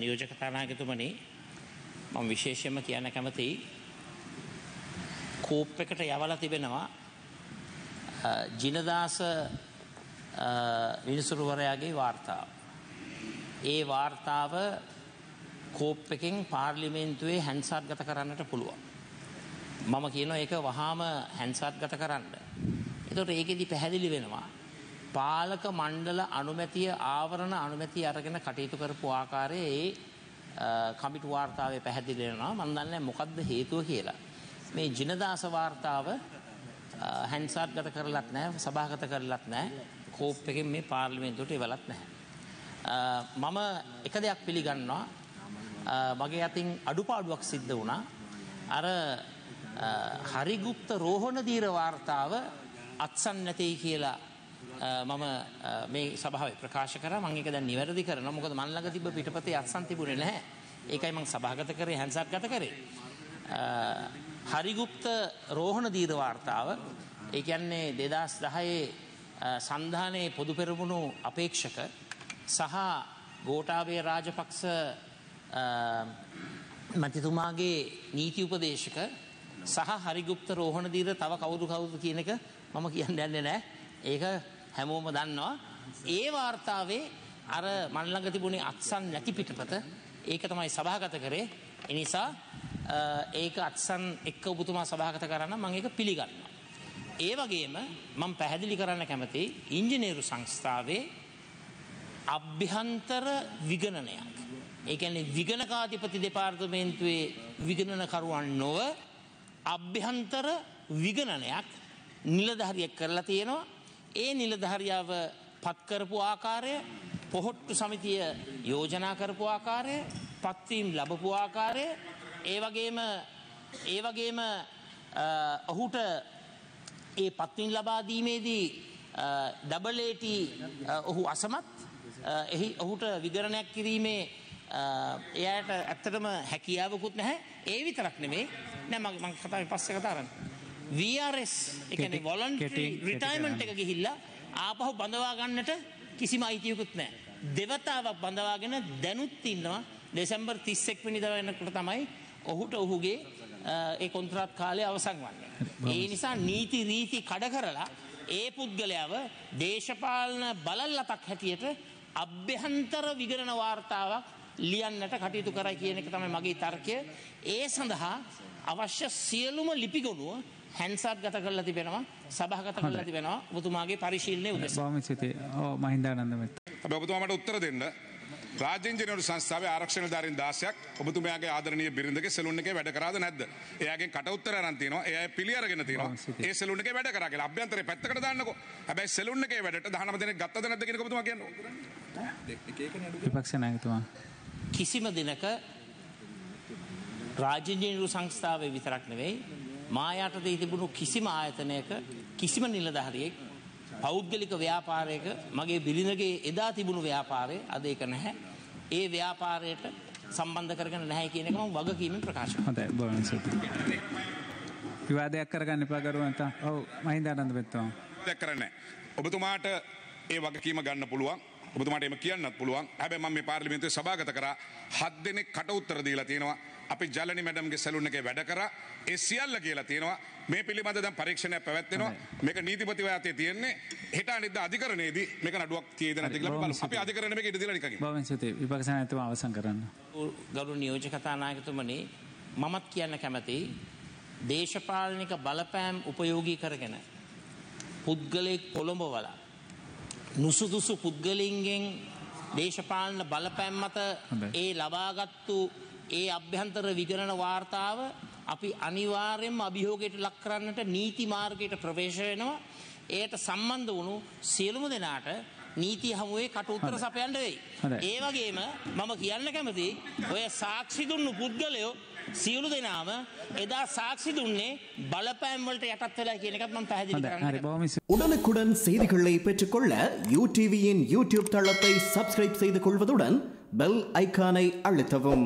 නියෝජක තානාගතුමනි මම විශේෂයෙන්ම කියන්න කැමතියි කෝප් එකට යවලා තිබෙනවා ජිනදාස විනිසුරුවරයාගේ වාර්තාව. ඒ වාර්තාව කෝප් එකෙන් පාර්ලිමේන්තුවේ හැන්සාට් ගත කරන්නට පුළුවන්. මම කියනවා ඒක වහාම හැන්සාට් ගත කරන්න. එතකොට ඒකෙදි පැහැදිලි වෙනවා පාලක මණ්ඩල අනුමැතිය ආවරණ අනුමැතිය අරගෙන කටයුතු කරපු ආකාරයේ ඒ කමිටු වාර්තාවේ පැහැදිලි වෙනවා මම දන්නේ මොකද්ද හේතුව කියලා. මේ ජිනදාස වාර්තාව හැන්ඩ්සාට් ගත කරලත් නැහැ සභාගත කරලත් නැහැ කෝප් එකෙන් මේ පාර්ලිමේන්තුවට එවලත් නැහැ. මම එක දෙයක් පිළිගන්නවා මගේ අතින් අඩුපාඩුවක් සිද්ධ වුණා. අර හරිගුප්ත රෝහණ දීර වාර්තාව අත්සන් නැtei කියලා මම මේ සභාවේ ප්‍රකාශ කරා මම ඒක දැන් නිවැරදි කරනවා මොකද මන් ළඟ තිබ්බ පිටපතේ අත්සන් තිබුණේ නැහැ. ඒකයි මම සභාගත කරේ හැන්සක් ගත කරේ. හරිගුප්ත රෝහණ දීර වාර්තාව ඒ කියන්නේ 2010 සන්ධානයේ පොදු පෙරමුණු අපේක්ෂක සහ ගෝඨාභය රාජපක්ෂ මැතිතුමාගේ නීති උපදේශක සහ හරිගුප්ත රෝහණ දීර තව කවුරු කවුද කියන එක මම කියන්න යන්නේ නැහැ. ඒක හැමෝම දන්නවා. ඒ වාර්තාවේ අර මන් ළඟ තිබුණේ අත්සන් නැති පිටපත ඒක තමයි සභාගත කරේ. ඒ නිසා ඒක අත්සන් එක්ක ඔබතුමා සභාගත කරන්න මම ඒක පිළිගන්නවා. ඒ වගේම මම පැහැදිලි කරන්න කැමතියි ඉංජිනේරු සංස්ථාවේ අභ්‍යන්තර විගණනයක්. ඒ කියන්නේ විගණකාධිපති දෙපාර්තමේන්තුවේ විගණනකරුවන් නොව අභ්‍යන්තර විගණනයක් නිලධාරියෙක් කරලා තියෙනවා. ඒ නිලධහරියාව පත්කරපු ආකාරය පොහොට්ටු සමිතිය යෝජනා කරපු ආකාරය පත්වීම් ලබපු ආකාරය ඒ වගේම ඒ වගේම ඔහුට ඒ පත්වීම් ලබා දීමේදී ඩබලේට ඔහු අසමත් එහි ඔහුට විගරණයක් කිරීමේ එයාට ඇත්තටම හැකියාවකුත් නැහැ ඒ විතරක් නෙමේ නෑ මම කතා පස්සේ කතා කරන්නේ VRS එකන වොලන්ටරි රිටයිමන්ට් එක ගිහිල්ලා ආපහු බඳවා ගන්නට කිසිම අයිතියකුත් නෑ. දෙවතාවක් බඳවාගෙන දැනුත් ඉන්නවා දෙසැම්බර් තිස්සෙක් පිනිදව වෙනකට තමයි ඔහුට ඔහුගේ ඒ කොන්ත්‍රාත් කාලය අවසන් වන්නේ. ඒ නිසා නීති රීති කඩ කරලා ඒ පුද්ගලයාව දේශපාලන බලල්ලතක් හැටියට අභ්‍යහන්තර විගරණ වාර්තාවක් ලියන්නට කටයුතු කරයි කියන එක තමයි මගේ තර්කය. ඒ සඳහා අවශ්‍ය සියලුම ලිපිගොනුව හැන්සත් ගත කරලා තිබෙනවා සභාගත කරලා තිබෙනවා ඔබතුමාගේ පරිශීලනය උදෙසා. බොහොම ස්තුතියි. ඔව් මහින්දානන්ද මිත්‍ර. අපි ඔබතුමා මට උත්තර දෙන්න. රාජ්‍ය ඉංජිනේරු සංස්ථාවේ ආරක්ෂණ ධාරීන් 16ක් ඔබතුමාගේ ආදරණීය බිරිඳගේ සෙලූන් එකේ වැඩ කරාද නැද්ද? එයාගෙන් කට උත්තර අරන් තියෙනවා. ඒ අය පිළි අරගෙන තියෙනවා. ඒ සෙලූන් එකේ වැඩ කරා කියලා. අභ්‍යන්තරේ පැත්තකට දාන්නකෝ. හැබැයි සෙලූන් එකේ වැඩට 19 දෙනෙක් ගත්තද නැද්ද කියනක ඔබතුමා කියන්නේ. විපක්ෂ නායකතුමා කිසිම දිනක රාජ්‍ය ඉංජිනේරු සංස්ථාවේ විතරක් නෙවෙයි මා යටතේ තිබුණු කිසිම ආයතනයක කිසිම නිලධාරියෙක් පෞද්ගලික ව්‍යාපාරයක මගේ බිරිඳගේ එදා තිබුණු ව්‍යාපාරය අද ඒක නැහැ. ඒ ව්‍යාපාරයට සම්බන්ධ කරගෙන නැහැ කියන එක මම වගකීමෙන් ප්‍රකාශ කරනවා. හොඳයි බලන්න සතුටු. විවාදයක් කරගන්න එපා ගරුවන්ට. ඔව් මහින්දානන්ද මෙතුමා. දෙයක් කරන්නේ ඔබතුමාට ඒ වගකීම ගන්න පුළුවන්. ඔබතුමාට එම කියන්නත් පුළුවන්. හැබැයි මම මේ පාර්ලිමේන්තුවේ සභාගත කරා හත් දෙනෙක් කට උත්තර දීලා තියෙනවා. අපි ජලනි මැඩම්ගේ සැලුන් එක වැඩ කර ඒ සියල්ල කියලා තියෙනවා මේ පිළිබඳ දැන් පරීක්ෂණයක් පැවැත්වෙනවා මේක නීතිපතිව ඇතේ තියෙන්නේ හෙට අනිද්ද අධිකරණයේදී මේක නඩුවක් තියද නැති කියලා බලමු අපි අධිකරණ මේක ඉදිරියට නිකන් බවෙන්සිතේ විපක්ෂ නායකතුමා අවසන් කරන්න ගරු නියෝජක කතානායකතුමනි මමත් කියන්න කැමති දේශපාලනික බලපෑම් උපයෝගී කරගෙන පුද්ගලයෙක් පොළොඹවල නුසුදුසු පුද්ගලින්ගෙන් දේශපාලන බලපෑම් මත ඒ ලබාගත්තු ඒ අභ්‍යන්තර විගණන වාර්තාව අපි අනිවාර්යයෙන්ම අභියෝගයට ලක් කරන්නට නීති මාර්ගයට ප්‍රවේශ වෙනවා. ඒට සම්බන්ධ වුණු සියලුම දෙනාට නීති හමුවේ කටඋත්තර සපයන්න වෙයි. ඒ වගේම මම කියන්න කැමති ඔය සාක්ෂි දුන්නු පුද්ගලයෝ සියලු දෙනාම එදා සාක්ෂි දුන්නේ බලපෑම් වලට යටත් වෙලා කියන එකත් මම පැහැදිලි කරන්න. உடனுக்குடன் செய்திகளை பெற்றுக்கொள்ள யூடிவியின் யூடியூப் தளத்தை சப்ஸ்கிரைப் செய்து கொள்வதுடன் பெல் ஐக்கானை அழுத்தவும்